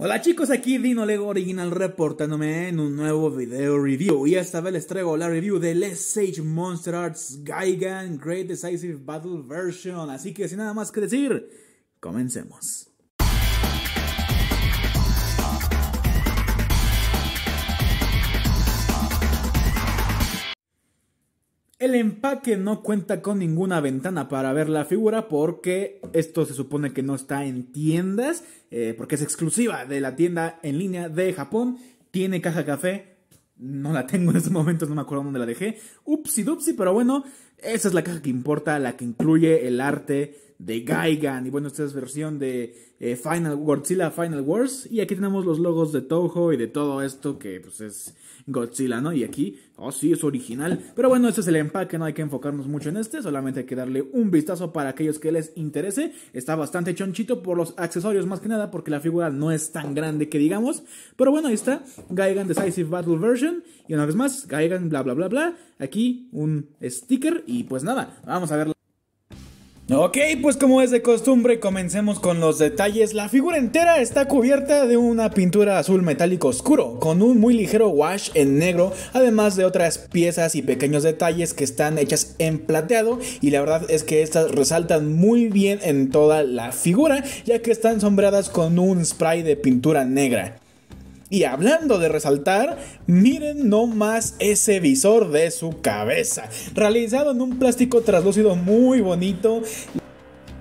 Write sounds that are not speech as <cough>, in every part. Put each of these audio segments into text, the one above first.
Hola chicos, aquí Dino Lego Original reportándome en un nuevo video review y esta vez les traigo la review del Sage Monster Arts Gaigan Great Decisive Battle Version, así que sin nada más que decir, comencemos. El empaque no cuenta con ninguna ventana para ver la figura porque esto se supone que no está en tiendas, eh, porque es exclusiva de la tienda en línea de Japón. Tiene caja café, no la tengo en estos momentos, no me acuerdo dónde la dejé. Upsi dupsi, pero bueno, esa es la caja que importa, la que incluye el arte de Gaigan. Y bueno, esta es versión de eh, Final Godzilla Final Wars. Y aquí tenemos los logos de Toho y de todo esto que pues es Godzilla, ¿no? Y aquí, oh sí, es original. Pero bueno, este es el empaque, no hay que enfocarnos mucho en este. Solamente hay que darle un vistazo para aquellos que les interese. Está bastante chonchito por los accesorios más que nada porque la figura no es tan grande que digamos. Pero bueno, ahí está. Gaigan Decisive Battle Version. Y una vez más, Gaigan bla bla bla bla. Aquí un sticker y pues nada, vamos a ver Ok, pues como es de costumbre, comencemos con los detalles. La figura entera está cubierta de una pintura azul metálico oscuro, con un muy ligero wash en negro, además de otras piezas y pequeños detalles que están hechas en plateado, y la verdad es que estas resaltan muy bien en toda la figura, ya que están sombreadas con un spray de pintura negra. Y hablando de resaltar, miren nomás ese visor de su cabeza, realizado en un plástico translúcido muy bonito.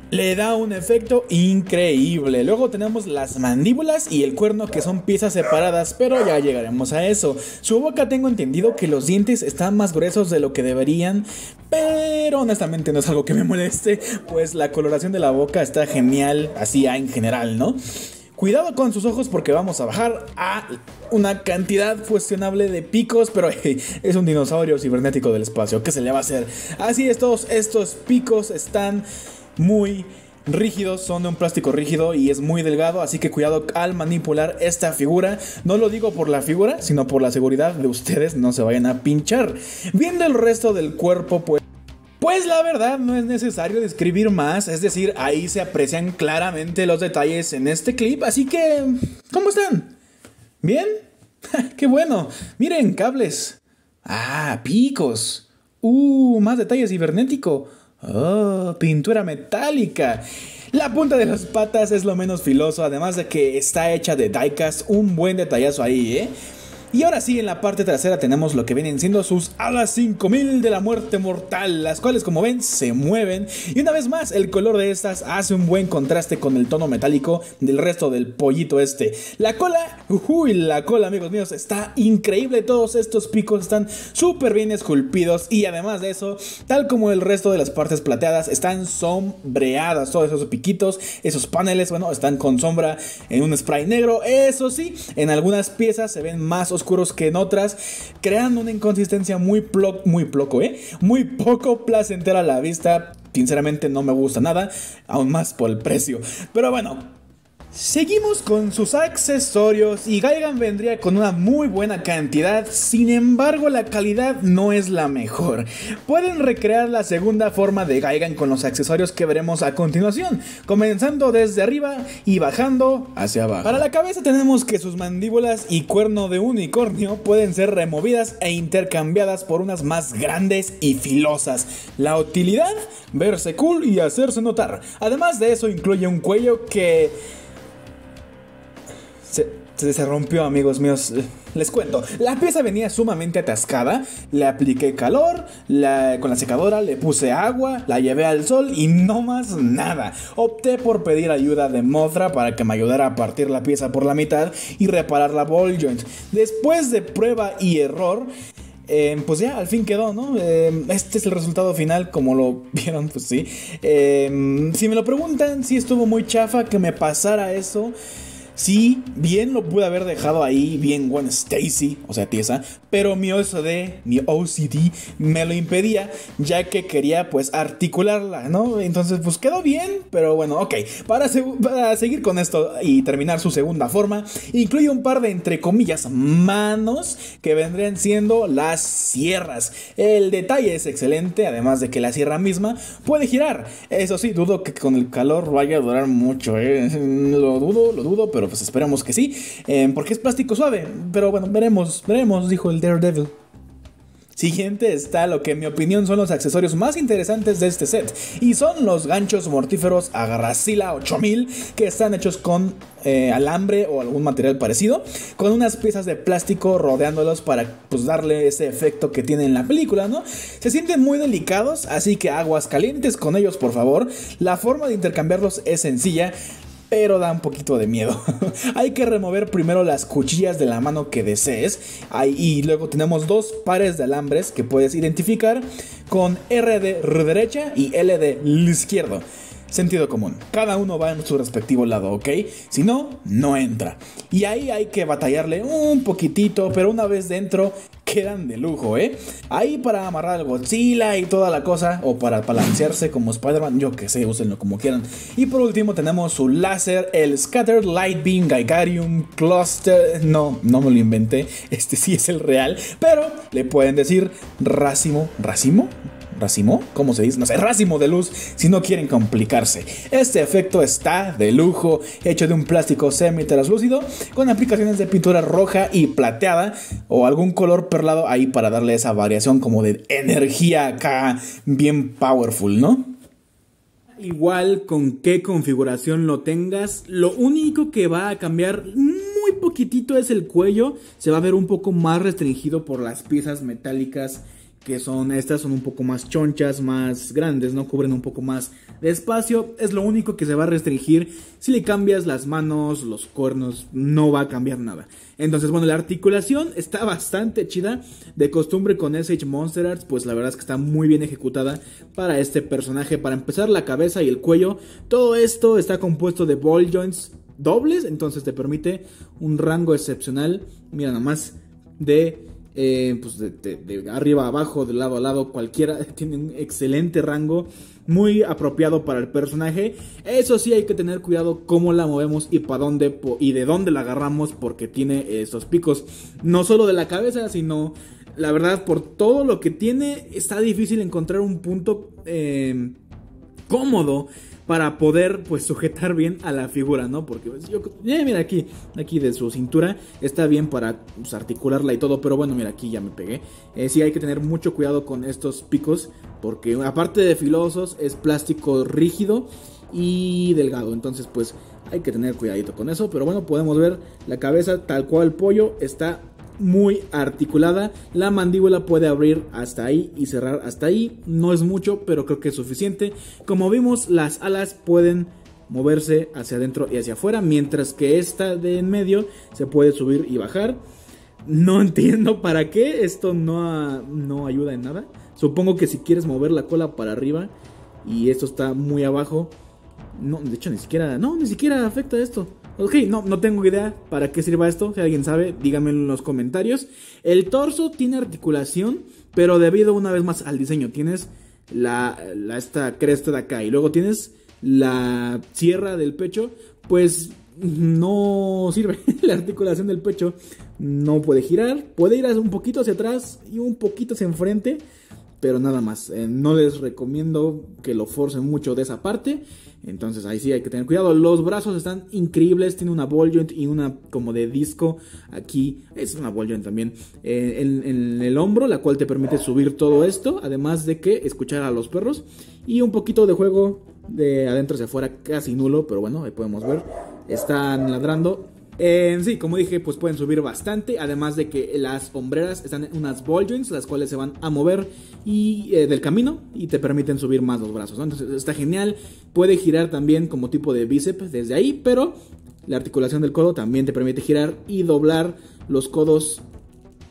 Le da un efecto increíble. Luego tenemos las mandíbulas y el cuerno que son piezas separadas, pero ya llegaremos a eso. Su boca tengo entendido que los dientes están más gruesos de lo que deberían, pero honestamente no es algo que me moleste, pues la coloración de la boca está genial así en general, ¿no? Cuidado con sus ojos porque vamos a bajar a una cantidad cuestionable de picos, pero <laughs> es un dinosaurio cibernético del espacio, ¿qué se le va a hacer? Así es, todos estos picos están muy rígidos, son de un plástico rígido y es muy delgado, así que cuidado al manipular esta figura. No lo digo por la figura, sino por la seguridad de ustedes, no se vayan a pinchar. Viendo el resto del cuerpo, pues... Pues la verdad no es necesario describir más, es decir, ahí se aprecian claramente los detalles en este clip, así que... ¿Cómo están? ¿Bien? <laughs> ¡Qué bueno! Miren, cables. Ah, picos. Uh, más detalle cibernético. Oh, pintura metálica. La punta de las patas es lo menos filoso, además de que está hecha de daikas, un buen detallazo ahí, ¿eh? Y ahora sí, en la parte trasera tenemos lo que vienen siendo sus alas 5000 de la muerte mortal, las cuales como ven se mueven. Y una vez más, el color de estas hace un buen contraste con el tono metálico del resto del pollito este. La cola, uy, la cola amigos míos, está increíble. Todos estos picos están súper bien esculpidos y además de eso, tal como el resto de las partes plateadas, están sombreadas. Todos esos piquitos, esos paneles, bueno, están con sombra en un spray negro. Eso sí, en algunas piezas se ven más oscuros que en otras, crean una inconsistencia muy, plo muy ploco, ¿eh? Muy poco placentera a la vista. Sinceramente no me gusta nada, aún más por el precio. Pero bueno, Seguimos con sus accesorios y Gaigan vendría con una muy buena cantidad, sin embargo la calidad no es la mejor. Pueden recrear la segunda forma de Gaigan con los accesorios que veremos a continuación, comenzando desde arriba y bajando hacia abajo. Para la cabeza tenemos que sus mandíbulas y cuerno de unicornio pueden ser removidas e intercambiadas por unas más grandes y filosas. La utilidad, verse cool y hacerse notar. Además de eso incluye un cuello que se, se, rompió, amigos míos. Les cuento, la pieza venía sumamente atascada, le apliqué calor, con la secadora le puse agua, la llevé al sol y no más nada. Opté por pedir ayuda de Mothra para que me ayudara a partir la pieza por la mitad y reparar la ball joint. Después de prueba y error, em, pues ya, al fin quedó, ¿no? Em, este es el resultado final, como lo <laughs> vieron, pues sí. Em, si me lo preguntan, Si estuvo muy chafa que me pasara eso. Sí, bien lo pude haber dejado ahí, bien Gwen Stacy, o sea, tiesa, pero mi OCD, mi OCD me lo impedía, ya que quería pues articularla, ¿no? Entonces pues quedó bien, pero bueno, ok, para, seguir con esto y terminar su segunda forma, incluye un par de entre comillas manos que vendrían siendo las sierras. El detalle es excelente, además de que la sierra misma puede girar. Eso sí, dudo que con el calor vaya a durar mucho, ¿eh? Lo dudo, lo dudo, pero pues esperemos que sí, em, porque es plástico suave, pero bueno, veremos, veremos, dijo el Daredevil. Siguiente está lo que en mi opinión son los accesorios más interesantes de este set y son los ganchos mortíferos Agarracila 8000 que están hechos con eh, alambre o algún material parecido con unas piezas de plástico rodeándolos para pues darle ese efecto que tiene en la película, ¿no? Se sienten muy delicados así que aguas calientes con ellos por favor. La forma de intercambiarlos es sencilla, pero da un poquito de miedo. <laughs> Hay que remover primero las cuchillas de la mano que desees. Ahí, y luego tenemos dos pares de alambres que puedes identificar con R de derecha y L de izquierdo. Sentido común. Cada uno va en su respectivo lado, ¿ok? Si no, no entra. Y ahí hay que batallarle un poquitito, pero una vez dentro quedan de lujo, ¿eh? Ahí para amarrar al Godzilla y toda la cosa, o para balancearse como Spider-Man, yo que sé, úsenlo como quieran. Y por último tenemos su láser, el Scattered Light Beam Gaikarium Cluster. No, no me lo inventé, <laughs> este sí es el real, pero le pueden decir racimo, racimo, racimo, ¿cómo se dice? No sé, racimo de luz si no quieren complicarse. Este efecto está de lujo, hecho de un plástico semi translúcido con aplicaciones de pintura roja y plateada o algún color perlado ahí para darle esa variación como de energía acá bien powerful, ¿no? Igual con qué configuración lo tengas, lo único que va a cambiar muy poquitito es el cuello, se va a ver un poco más restringido por las piezas metálicas que son estas son un poco más chonchas, más grandes, no cubren un poco más de espacio, es lo único que se va a restringir si le cambias las manos, los cuernos, no va a cambiar nada. Entonces, bueno, la articulación está bastante chida, de costumbre con SH Monster Arts, pues la verdad es que está muy bien ejecutada para este personaje, para empezar la cabeza y el cuello, todo esto está compuesto de ball joints dobles, entonces te permite un rango excepcional, mira nomás, de eh, pues de, arriba a abajo, de lado a lado, cualquiera, <laughs> tiene un excelente rango, muy apropiado para el personaje. Eso sí, hay que tener cuidado cómo la movemos y para dónde y de dónde la agarramos, porque tiene esos picos, no solo de la cabeza, sino la verdad, por todo lo que tiene, está difícil encontrar un punto eh, cómodo para poder pues sujetar bien a la figura, ¿no? Porque pues, yo, eh, mira aquí, aquí de su cintura está bien para pues, articularla y todo, pero bueno, mira aquí ya me pegué. Eh, sí hay que tener mucho cuidado con estos picos porque aparte de filosos es plástico rígido y delgado, entonces pues hay que tener cuidadito con eso, pero bueno, podemos ver la cabeza tal cual el pollo está muy articulada. La mandíbula puede abrir hasta ahí y cerrar hasta ahí. No es mucho, pero creo que es suficiente. Como vimos, las alas pueden moverse hacia adentro y hacia afuera, mientras que esta de en medio se puede subir y bajar. No <laughs> entiendo para qué, esto no, ah, no ayuda en nada. Supongo que si quieres mover la cola para arriba y esto está muy abajo, no, de hecho ni siquiera, no, ni siquiera afecta esto. Ok, no, no tengo idea para qué sirva esto. Si alguien sabe, díganmelo en los comentarios. El torso tiene articulación, pero debido una vez más al diseño. Tienes la, esta cresta de acá y luego tienes la sierra del pecho. Pues no sirve. <laughs> la articulación del pecho no puede girar. Puede ir un poquito hacia atrás y un poquito hacia enfrente pero nada más. Eh, no les recomiendo que lo forcen mucho de esa parte. Entonces ahí sí hay que tener cuidado. Los brazos están increíbles. Tiene una ball joint y una como de disco aquí. Es una ball joint también. Eh, en, en, el hombro, la cual te permite subir todo esto. Además de que escuchar a los perros. Y un poquito de juego de adentro hacia afuera casi nulo. Pero bueno, ahí podemos ver. Están ladrando en sí, como dije, pues pueden subir bastante. Además de que las hombreras están en unas ball joints, las cuales se van a mover y, eh, del camino y te permiten subir más los brazos. Entonces está genial. Puede girar también como tipo de bíceps desde ahí, pero la articulación del codo también te permite girar y doblar los codos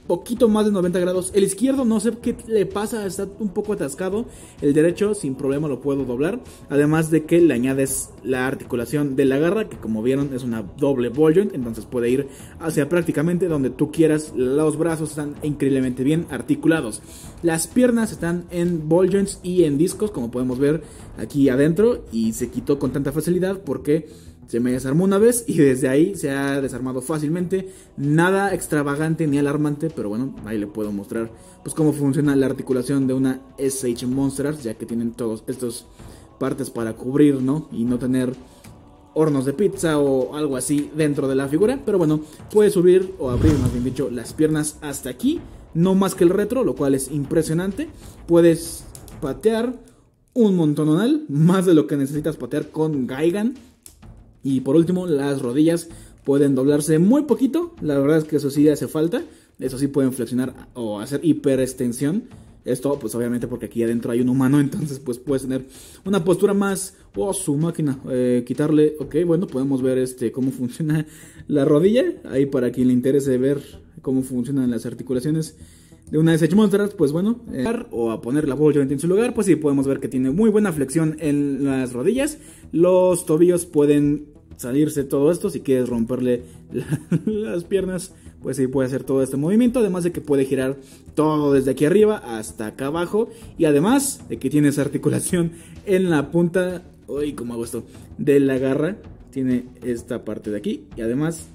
poquito más de 90 grados. El izquierdo no sé qué le pasa, está un poco atascado. El derecho sin problema lo puedo doblar. Además de que le añades la articulación de la garra, que como vieron es una doble ball joint, entonces puede ir hacia prácticamente donde tú quieras. Los brazos están increíblemente bien articulados. Las piernas están en ball joints y en discos, como podemos ver aquí adentro. Y se quitó con tanta facilidad porque se me desarmó una vez y desde ahí se ha desarmado fácilmente. Nada extravagante ni alarmante, pero bueno, ahí le puedo mostrar pues cómo funciona la articulación de una SH Monsters, ya que tienen todos estos partes para cubrir, ¿no? Y no tener hornos de pizza o algo así dentro de la figura. Pero bueno, puedes subir o abrir, más bien dicho, las piernas hasta aquí. No más que el retro, lo cual es impresionante. Puedes patear un nada más de lo que necesitas patear con Gaigan. Y por último, las rodillas pueden doblarse muy poquito. La verdad es que eso sí hace falta. Eso sí pueden flexionar o hacer hiperextensión. Esto, pues obviamente porque aquí adentro hay un humano, <laughs> entonces pues puedes tener una postura más... o su máquina. Eh, quitarle... Ok, bueno, podemos ver este cómo funciona la rodilla. Ahí para quien le interese ver cómo funcionan las articulaciones de una SH Monsters, pues bueno, eh, o a poner la bolsa en su lugar, pues sí, podemos ver que tiene muy buena flexión en las rodillas. Los tobillos pueden salirse todo esto, si quieres romperle <laughs> las piernas, pues sí puede hacer todo este movimiento, además de que puede girar todo desde aquí arriba hasta acá abajo y además de que tiene esa articulación en la punta, uy, como hago esto, de la garra, tiene esta parte de aquí y además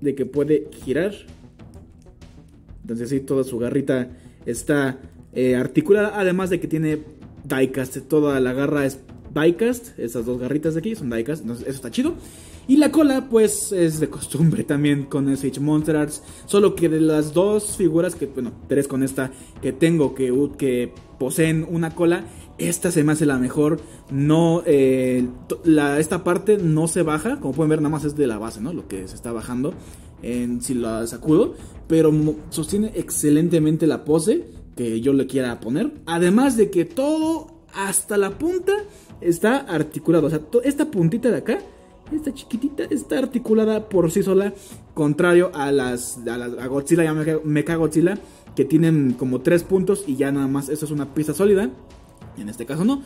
de que puede girar. Entonces sí, toda su garrita está eh, articulada, además de que tiene diecast, toda la garra es diecast, esas dos garritas de aquí son diecast, entonces eso está chido. Y la cola, pues, es de costumbre también con SH Monster Arts. Solo que de las dos figuras que, bueno, tres con esta que tengo que, que poseen una cola, esta se me hace la mejor. No, eh, la, esta parte no se baja. Como pueden ver, nada más es de la base, ¿no? Lo que se está bajando. En, si la sacudo. Pero sostiene excelentemente la pose que yo le quiera poner. Además de que todo hasta la punta está articulado. O sea, esta puntita de acá esta chiquitita está articulada por sí sola, contrario a las, a, Godzilla y a Mecha Godzilla, que tienen como tres puntos y ya nada más eso es una pieza sólida. En este caso no.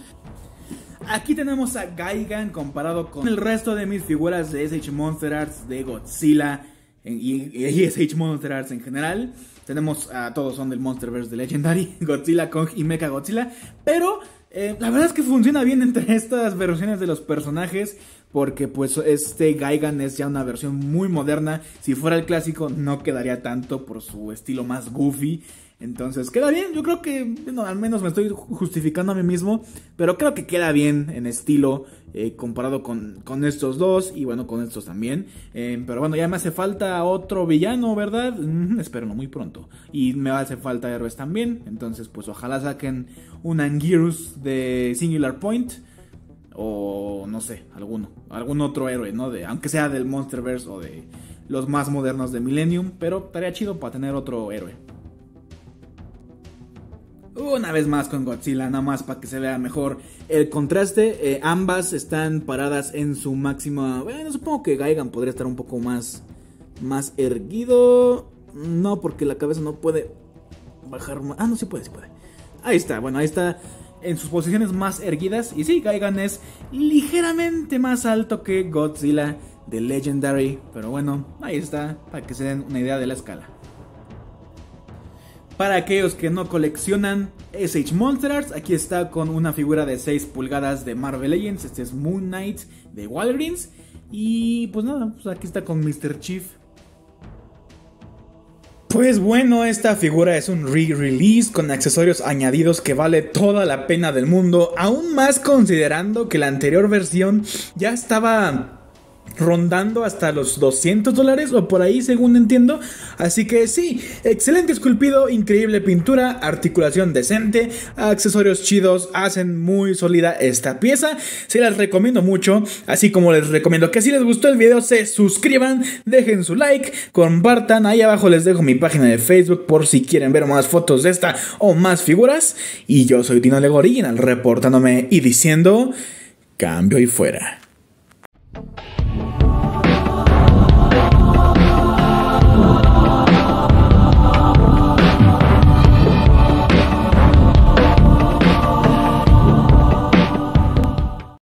Aquí tenemos a Gaigan comparado con el resto de mis figuras de SH Monster Arts, de Godzilla y SH Monster Arts en general. Tenemos a todos son del Monster vs. de Legendary, <laughs> Godzilla, Kong y Mecha Godzilla, pero eh, la verdad es que funciona bien entre <laughs> estas versiones de los personajes. Porque pues este Gaigan es ya una versión muy moderna. Si fuera el clásico no quedaría tanto por su estilo más goofy. Entonces, queda bien. Yo creo que, bueno, al menos me estoy justificando a mí mismo. Pero creo que queda bien en estilo eh, comparado con, estos dos. Y bueno, con estos también. Eh, pero bueno, ya me hace falta otro villano, ¿verdad? Mm, espero no muy pronto. Y me hace falta héroes también. Entonces, pues ojalá saquen un angirus de Singular Point. O no sé, alguno. Algún otro héroe, ¿no? De, aunque sea del Monsterverse o de los más modernos de Millennium. Pero estaría chido para tener otro héroe una vez más con Godzilla, nada más para que se vea mejor el contraste. Eh, ambas están paradas en su máxima. Bueno, supongo que Gaigan podría estar un poco más, más erguido. No, porque la cabeza no puede bajar más. Ah, no, sí puede, sí puede. Ahí está, bueno, ahí está en sus posiciones más erguidas. Y sí, Gaigan es ligeramente más alto que Godzilla de Legendary. Pero bueno, ahí está, para que se den una idea de la escala. Para aquellos que no coleccionan SH Monsters, aquí está con una figura de 6 pulgadas de Marvel Legends. Este es Moon Knight de Walgreens. Y pues nada, pues aquí está con Mr. Chief. Pues bueno, esta figura es un re-release con accesorios añadidos que vale toda la pena del mundo, aún más considerando que la anterior versión ya estaba rondando hasta los 200 dólares o por ahí según entiendo. Así que sí, excelente esculpido, increíble pintura, articulación decente, accesorios chidos, hacen muy sólida esta pieza. Se las recomiendo mucho, así como les recomiendo que si les gustó el video se suscriban, dejen su like, compartan, ahí abajo les dejo mi página de Facebook por si quieren ver más fotos de esta o más figuras. Y yo soy Tino Lego Original reportándome y diciendo, cambio y fuera.